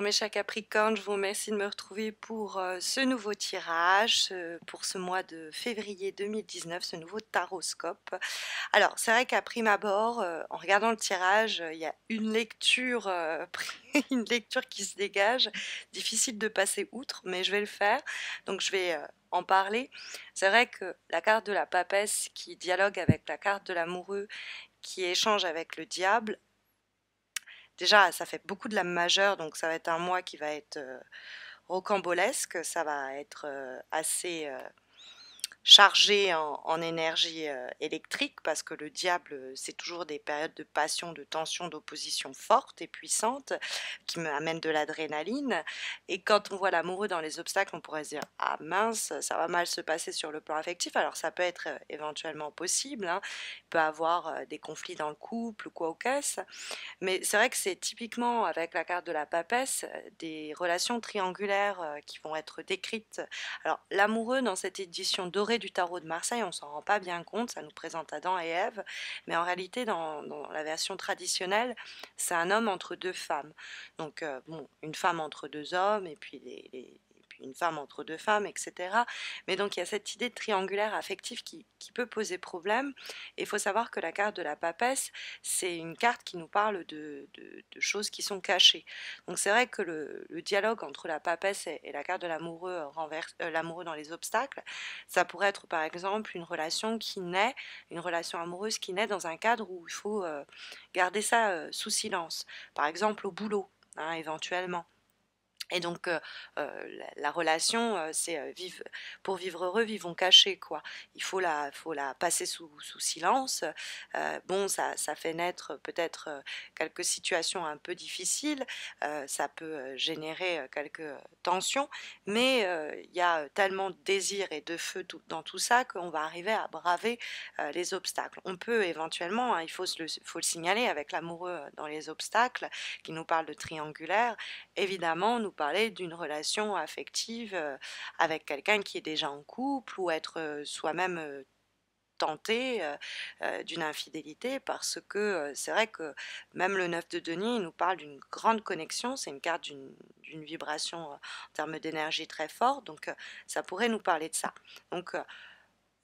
mes chers Capricornes, je vous remercie de me retrouver pour euh, ce nouveau tirage, pour ce mois de février 2019, ce nouveau taroscope. Alors, c'est vrai qu'à prime abord, euh, en regardant le tirage, euh, il y a une lecture, une lecture qui se dégage, difficile de passer outre, mais je vais le faire. Donc, je vais en parler. C'est vrai que la carte de la papesse qui dialogue avec la carte de l'amoureux qui échange avec le diable, déjà, ça fait beaucoup de la majeure, donc ça va être un mois qui va être euh, rocambolesque, ça va être euh, assez euh, chargé en, énergie euh, électrique, parce que le diable, euh, c'est toujours des périodes de passion, de tension, d'opposition forte et puissante, qui me amène de l'adrénaline. Et quand on voit l'amoureux dans les obstacles, on pourrait se dire Ah mince, ça va mal se passer sur le plan affectif. Alors ça peut être euh, éventuellement possible, hein. il peut avoir des conflits dans le couple ou quoi au casse. Mais c'est vrai que c'est typiquement avec la carte de la papesse des relations triangulaires qui vont être décrites. Alors l'amoureux dans cette édition dorée du tarot de Marseille, on s'en rend pas bien compte, ça nous présente Adam et Ève, mais en réalité, dans, la version traditionnelle, c'est un homme entre deux femmes. Donc, euh, une femme entre deux hommes, et puis les une femme entre deux femmes, etc. Mais donc il y a cette idée de triangulaire affectif qui, peut poser problème. Et il faut savoir que la carte de la papesse, c'est une carte qui nous parle de, choses qui sont cachées. Donc c'est vrai que le, dialogue entre la papesse et, la carte de l'amoureux, renverse euh, l'amoureux dans les obstacles, ça pourrait être par exemple une relation qui naît, une relation amoureuse qui naît dans un cadre où il faut euh, garder ça euh, sous silence. Par exemple au boulot, hein, éventuellement. Et donc euh, euh, la, relation, euh, c'est pour vivre heureux, vivons cachés quoi. Il faut la, faut la passer sous, silence. bon, ça, ça, fait naître peut-être quelques situations un peu difficiles, ça peut générer quelques tensions, mais il y a tellement de désir et de feu dans tout ça qu'on va arriver à braver les obstacles. On peut éventuellement, hein, il faut le, faut le signaler avec l'amoureux dans les obstacles qui nous parle de triangulaire. Évidemment, nous parler d'une relation affective euh, avec quelqu'un qui est déjà en couple ou être euh, soi-même euh, tenté d'une infidélité parce que c'est vrai que même le 9 de Denis nous parle d'une grande connexion, c'est une carte d'une vibration en termes d'énergie très forte, donc ça pourrait nous parler de ça. Donc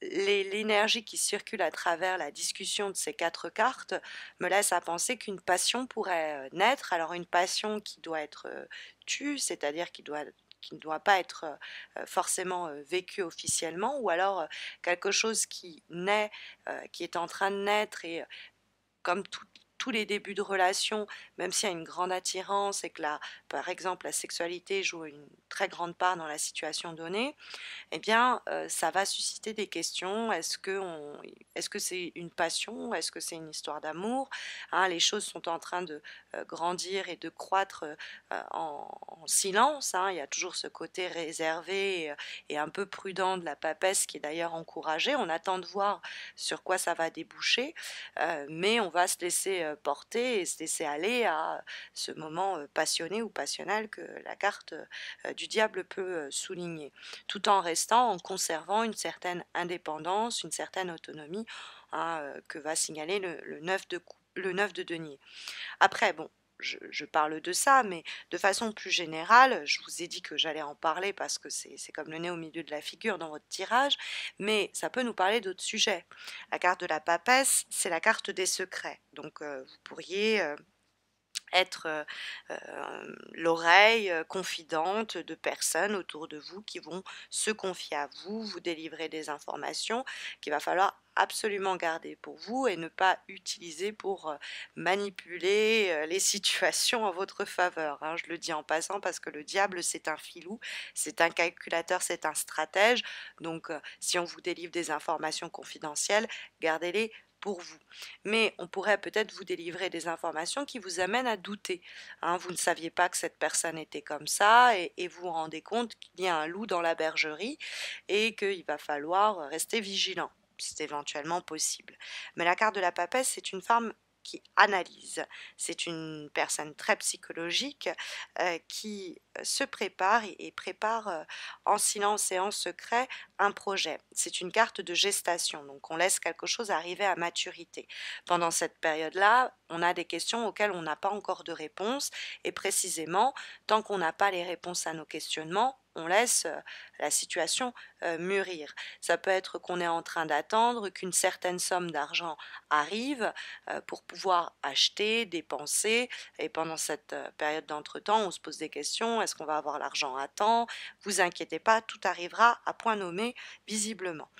l'énergie qui circule à travers la discussion de ces quatre cartes me laisse à penser qu'une passion pourrait euh, naître. Alors une passion qui doit être euh, tue, c'est-à-dire qui ne doit pas être euh, forcément vécue officiellement, ou alors quelque chose qui naît, qui est en train de naître, et comme tout, tous les débuts de relation, même s'il y a une grande attirance et que la, par exemple la sexualité joue une très grande part dans la situation donnée, eh bien euh, ça va susciter des questions. Est-ce que est-ce que c'est une passion Est-ce que c'est une histoire d'amour hein, Les choses sont en train de euh, grandir et de croître euh, en, silence. Hein. il y a toujours ce côté réservé et, et un peu prudent de la papesse qui est d'ailleurs encouragé. On attend de voir sur quoi ça va déboucher, mais on va se laisser porter et se laisser aller à ce moment euh, passionné ou passionnel que la carte euh, du diable peut euh, souligner, tout en restant, en conservant une certaine indépendance, une certaine autonomie hein, que va signaler le, 9 de le 9 de denier. Après, bon, je, parle de ça, mais de façon plus générale, je vous ai dit que j'allais en parler parce que c'est comme le nez au milieu de la figure dans votre tirage, mais ça peut nous parler d'autres sujets. La carte de la papesse, c'est la carte des secrets. Donc euh, vous pourriez... Euh, être euh, euh, l'oreille euh, confidente de personnes autour de vous qui vont se confier à vous, vous délivrer des informations qu'il va falloir absolument garder pour vous et ne pas utiliser pour manipuler les situations en votre faveur. Hein. je le dis en passant parce que le diable, c'est un filou, c'est un calculateur, c'est un stratège. Donc, si on vous délivre des informations confidentielles, gardez-les vous. Mais on pourrait peut-être vous délivrer des informations qui vous amènent à douter. Hein. vous ne saviez pas que cette personne était comme ça et, et vous vous rendez compte qu'il y a un loup dans la bergerie et qu'il va falloir rester vigilant c'est éventuellement possible. Mais la carte de la papesse, c'est une femme qui analyse. C'est une personne très psychologique euh, qui euh, se prépare et prépare euh, en silence et en secret un projet. C'est une carte de gestation, donc on laisse quelque chose arriver à maturité. Pendant cette période-là, on a des questions auxquelles on n'a pas encore de réponse et précisément, tant qu'on n'a pas les réponses à nos questionnements, on laisse la situation euh, mûrir. Ça peut être qu'on est en train d'attendre qu'une certaine somme d'argent arrive euh, pour pouvoir acheter, dépenser. Et pendant cette euh, période d'entretemps, on se pose des questions. Est-ce qu'on va avoir l'argent à temps Vous inquiétez pas, tout arrivera à point nommé, visiblement.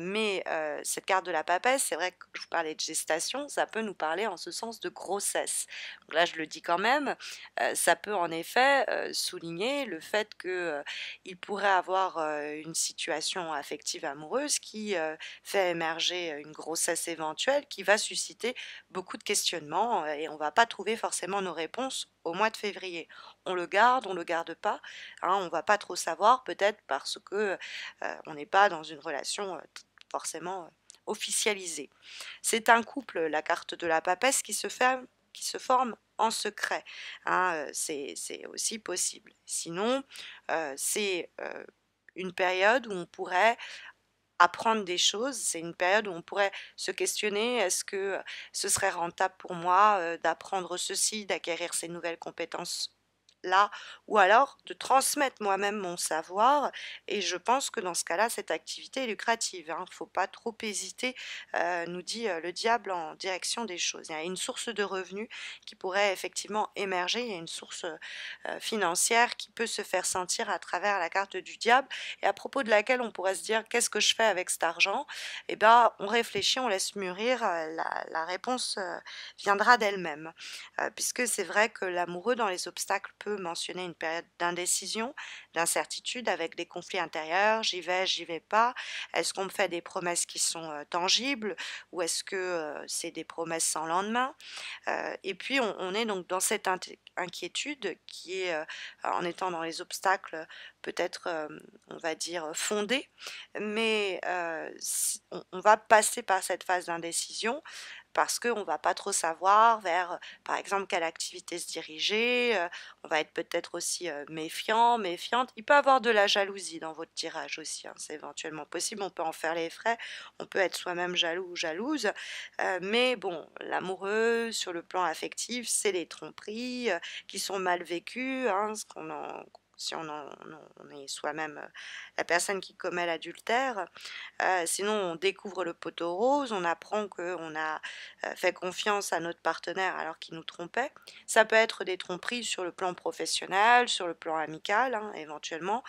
mais cette carte de la papesse, c'est vrai que je vous parlais de gestation, ça peut nous parler en ce sens de grossesse. là, je le dis quand même, ça peut en effet souligner le fait qu'il pourrait avoir une situation affective amoureuse qui fait émerger une grossesse éventuelle qui va susciter beaucoup de questionnements et on ne va pas trouver forcément nos réponses au mois de février. On le garde, on le garde pas, hein, on va pas trop savoir peut-être parce que on n'est pas dans une relation forcément officialisée. C'est un couple, la carte de la papesse, qui se ferme qui se forme en secret. Hein, c'est aussi possible. Sinon, c'est euh, une période où on pourrait apprendre des choses. C'est une période où on pourrait se questionner est-ce que ce serait rentable pour moi d'apprendre ceci, d'acquérir ces nouvelles compétences là, ou alors de transmettre moi-même mon savoir. Et je pense que dans ce cas-là, cette activité est lucrative. Il hein. ne faut pas trop hésiter, euh, nous dit euh, le diable en direction des choses. Il y a une source de revenus qui pourrait effectivement émerger, il y a une source euh, financière qui peut se faire sentir à travers la carte du diable et à propos de laquelle on pourrait se dire qu'est-ce que je fais avec cet argent Eh bien, on réfléchit, on laisse mûrir, la, réponse viendra d'elle-même. puisque c'est vrai que l'amoureux dans les obstacles peut mentionner une période d'indécision, d'incertitude, avec des conflits intérieurs, j'y vais, j'y vais pas, est-ce qu'on me fait des promesses qui sont tangibles ou est-ce que c'est des promesses sans lendemain Et puis on, est donc dans cette inquiétude qui est, en étant dans les obstacles, peut-être, on va dire, fondée, mais on va passer par cette phase d'indécision parce qu'on ne va pas trop savoir vers, euh, par exemple, quelle activité se diriger, euh, on va être peut-être aussi euh, méfiant, méfiante. Il peut y avoir de la jalousie dans votre tirage aussi, hein, c'est éventuellement possible, on peut en faire les frais, on peut être soi-même jaloux ou jalouse, mais bon, l'amoureux, sur le plan affectif, c'est les tromperies qui sont mal vécues, hein, ce qu'on si on, est soi-même euh, la personne qui commet l'adultère. Euh, sinon, on découvre le poteau rose, on apprend qu'on a euh, fait confiance à notre partenaire alors qu'il nous trompait. Ça peut être des tromperies sur le plan professionnel, sur le plan amical, hein, éventuellement.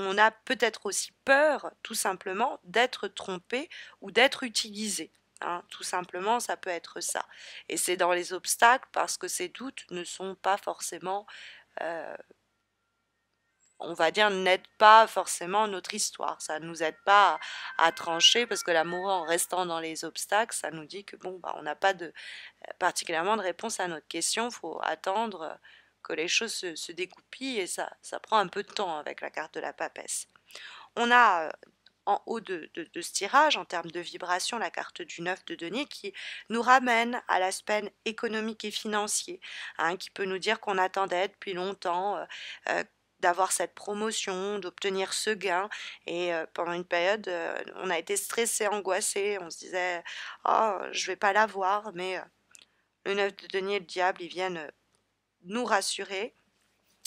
on a peut-être aussi peur, tout simplement, d'être trompé ou d'être utilisé. Hein, tout simplement, ça peut être ça. Et c'est dans les obstacles parce que ces doutes ne sont pas forcément euh, on va dire, n'aide pas forcément notre histoire. Ça ne nous aide pas à, trancher parce que l'amour, en restant dans les obstacles, ça nous dit que bon, bah, on n'a pas de, particulièrement de réponse à notre question. faut attendre que les choses se, découpent, et ça, ça prend un peu de temps avec la carte de la papesse. On a euh, en haut de, ce tirage en termes de vibration, la carte du 9 de denier qui nous ramène à l'aspect économique et financier, hein, qui peut nous dire qu'on attendait depuis longtemps. Euh, euh, d'avoir cette promotion, d'obtenir ce gain. Et euh, pendant une période, on a été stressé, angoissé. On se disait, oh, je vais pas l'avoir. Mais le 9 de denier et le diable, ils viennent nous rassurer.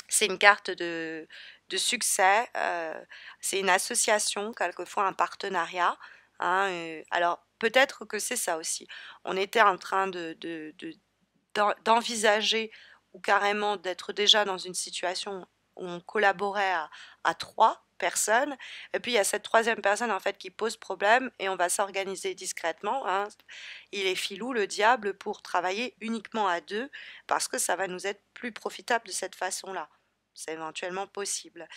C'est une carte de de succès. c'est une association, quelquefois un partenariat. Hein, alors peut-être que c'est ça aussi. On était en train de, d'envisager ou carrément d'être déjà dans une situation où on collaborait à, trois personnes. Et puis il y a cette troisième personne en fait qui pose problème et on va s'organiser discrètement. Hein. Il est filou le diable pour travailler uniquement à deux parce que ça va nous être plus profitable de cette façon-là c'est éventuellement possible.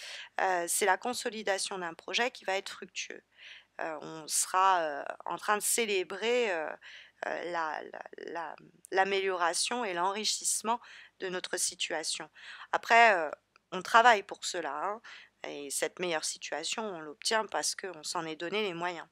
c'est la consolidation d'un projet qui va être fructueux. on sera en train de célébrer l'amélioration la, et l'enrichissement de notre situation. Après, on travaille pour cela, hein, et cette meilleure situation, on l'obtient parce qu'on s'en est donné les moyens.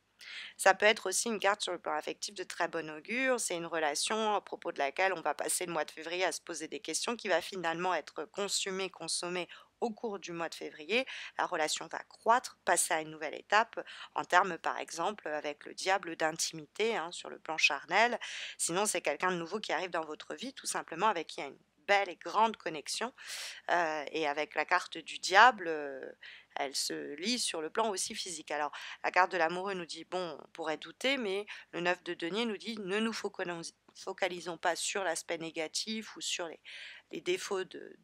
Ça peut être aussi une carte sur le plan affectif de très bon augure. C'est une relation à propos de laquelle on va passer le mois de février à se poser des questions qui va finalement être consumée, consommée au cours du mois de février, la relation va croître, passer à une nouvelle étape en termes, par exemple, avec le diable d'intimité hein, sur le plan charnel. Sinon, c'est quelqu'un de nouveau qui arrive dans votre vie, tout simplement, avec qui il y a une belle et grande connexion. Euh, et avec la carte du diable, euh, elle se lit sur le plan aussi physique. Alors la carte de l'amoureux nous dit, bon, on pourrait douter, mais le 9 de denier nous dit, ne nous focalisons, focalisons pas sur l'aspect négatif ou sur les, les défauts de,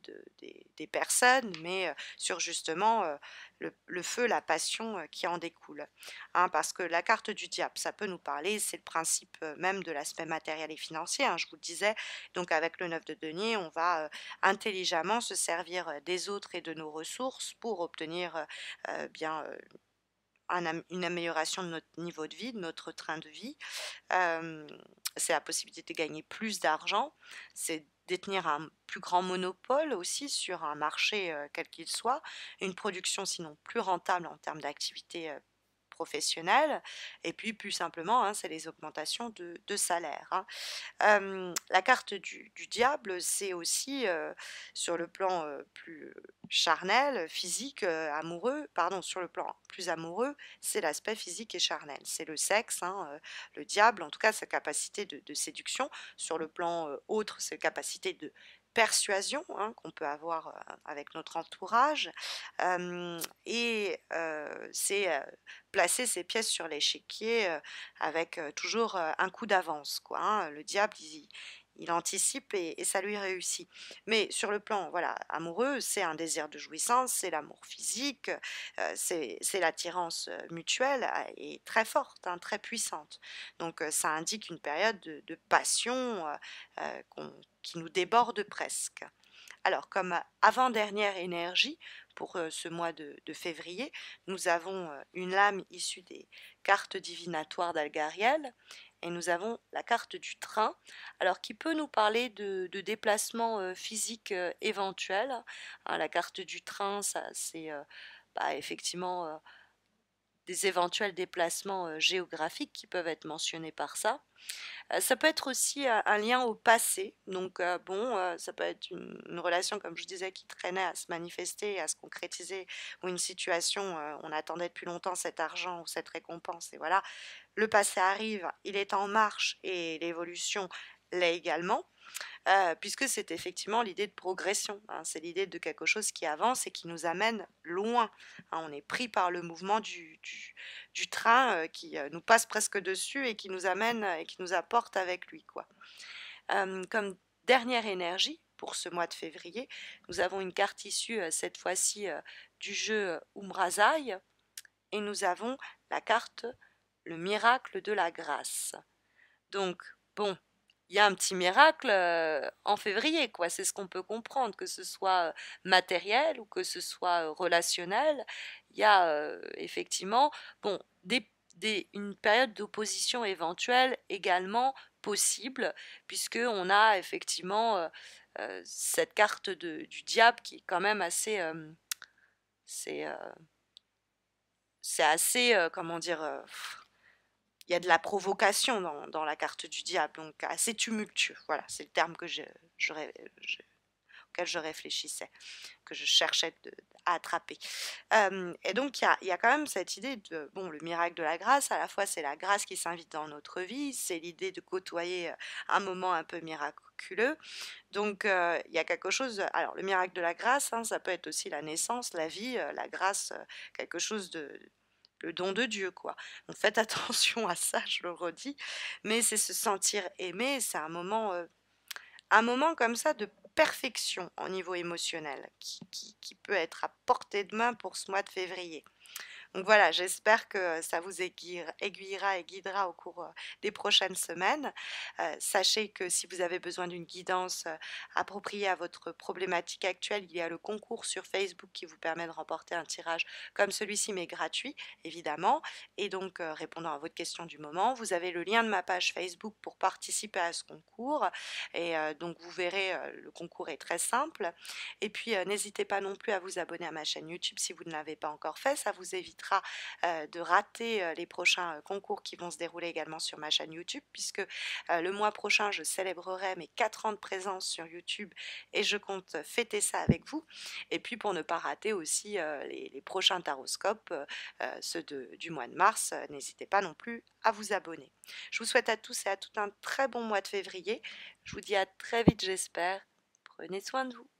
des, personnes, mais euh, sur justement euh, le, feu, la passion euh, qui en découle. Hein. parce que la carte du diable, ça peut nous parler, c'est le principe même de l'aspect matériel et financier, hein, je vous le disais. Donc avec le 9 de denier, on va intelligemment se servir des autres et de nos ressources pour obtenir bien une amélioration de notre niveau de vie, de notre train de vie. c'est la possibilité de gagner plus d'argent. C'est détenir un plus grand monopole aussi sur un marché quel qu'il soit, une production sinon plus rentable en termes d'activité professionnel et puis plus simplement, hein, c'est les augmentations de, salaire. Hein. la carte du, diable, c'est aussi euh, sur le plan euh, plus euh, charnel, physique, amoureux, pardon, sur le plan plus amoureux, c'est l'aspect physique et charnel, c'est le sexe, hein, le diable, en tout cas sa capacité de, séduction, sur le plan autre, la capacité de persuasion hein, qu'on peut avoir euh, avec notre entourage. et c'est placer ses pièces sur l'échiquier avec toujours un coup d'avance. Quoi, hein. Le diable, il, il anticipe et, ça lui réussit. Mais sur le plan voilà amoureux, c'est un désir de jouissance, c'est l'amour physique, euh, c'est l'attirance euh, mutuelle ah, et très forte, hein, très puissante. Donc euh, ça indique une période de, passion qui nous déborde presque. Alors comme avant-dernière énergie, pour ce mois de, de, février, nous avons une lame issue des cartes divinatoires d'Algariel et nous avons la carte du train, alors qui peut nous parler de, déplacements euh, physiques euh, éventuels. Hein, la carte du train, ça c'est euh, bah, effectivement des éventuels déplacements euh, géographiques qui peuvent être mentionnés par ça. Euh, ça peut être aussi euh, un lien au passé. Donc, bon, ça peut être une, relation, comme je disais, qui traînait à se manifester, à se concrétiser, ou une situation, on attendait depuis longtemps cet argent ou cette récompense, et voilà. Le passé arrive, il est en marche, et l'évolution l'est également. Euh, puisque c'est effectivement l'idée de progression. Hein. c'est l'idée de quelque chose qui avance et qui nous amène loin. Hein. on est pris par le mouvement du, train euh, qui euh, nous passe presque dessus et qui nous amène et qui nous apporte avec lui. Quoi. comme dernière énergie, pour ce mois de février, nous avons une carte issue cette fois-ci du jeu Umrazaï et nous avons la carte le miracle de la grâce. Donc, bon, il y a un petit miracle euh, en février, quoi. C'est ce qu'on peut comprendre, que ce soit euh, matériel ou que ce soit euh, relationnel. Il y a effectivement, bon, des, une période d'opposition éventuelle également possible, puisque on a effectivement cette carte de, du diable qui est quand même assez, c'est, c'est assez, comment dire il y a de la provocation dans, la carte du diable, donc assez tumultueux. Voilà, c'est le terme que auquel je réfléchissais, que je cherchais à attraper. Euh, et donc, il y a, y a, quand même cette idée de, bon, le miracle de la grâce, à la fois c'est la grâce qui s'invite dans notre vie, c'est l'idée de côtoyer euh, un moment un peu miraculeux. Donc, euh, il y a quelque chose, alors le miracle de la grâce, hein, ça peut être aussi la naissance, la vie, la grâce, quelque chose de le don de Dieu, quoi. Donc faites attention à ça, je le redis. Mais c'est se sentir aimé, c'est un moment, euh, un moment comme ça de perfection au niveau émotionnel qui, qui peut être à portée de main pour ce mois de février. Donc voilà, j'espère que ça vous aiguillera et guidera au cours des prochaines semaines. sachez que si vous avez besoin d'une guidance appropriée à votre problématique actuelle, il y a le concours sur Facebook qui vous permet de remporter un tirage comme celui-ci, mais gratuit, évidemment. Et donc, répondant à votre question du moment, vous avez le lien de ma page Facebook pour participer à ce concours. Et donc, vous verrez, le concours est très simple. Et puis, n'hésitez pas non plus à vous abonner à ma chaîne YouTube si vous ne l'avez pas encore fait. Ça vous évite de rater les prochains concours qui vont se dérouler également sur ma chaîne YouTube, puisque le mois prochain, je célébrerai mes 4 ans de présence sur YouTube et je compte fêter ça avec vous. Et puis pour ne pas rater aussi les, prochains taroscopes, ceux du mois de mars, n'hésitez pas non plus à vous abonner. Je vous souhaite à tous et à toutes un très bon mois de février. Je vous dis à très vite, j'espère. Prenez soin de vous.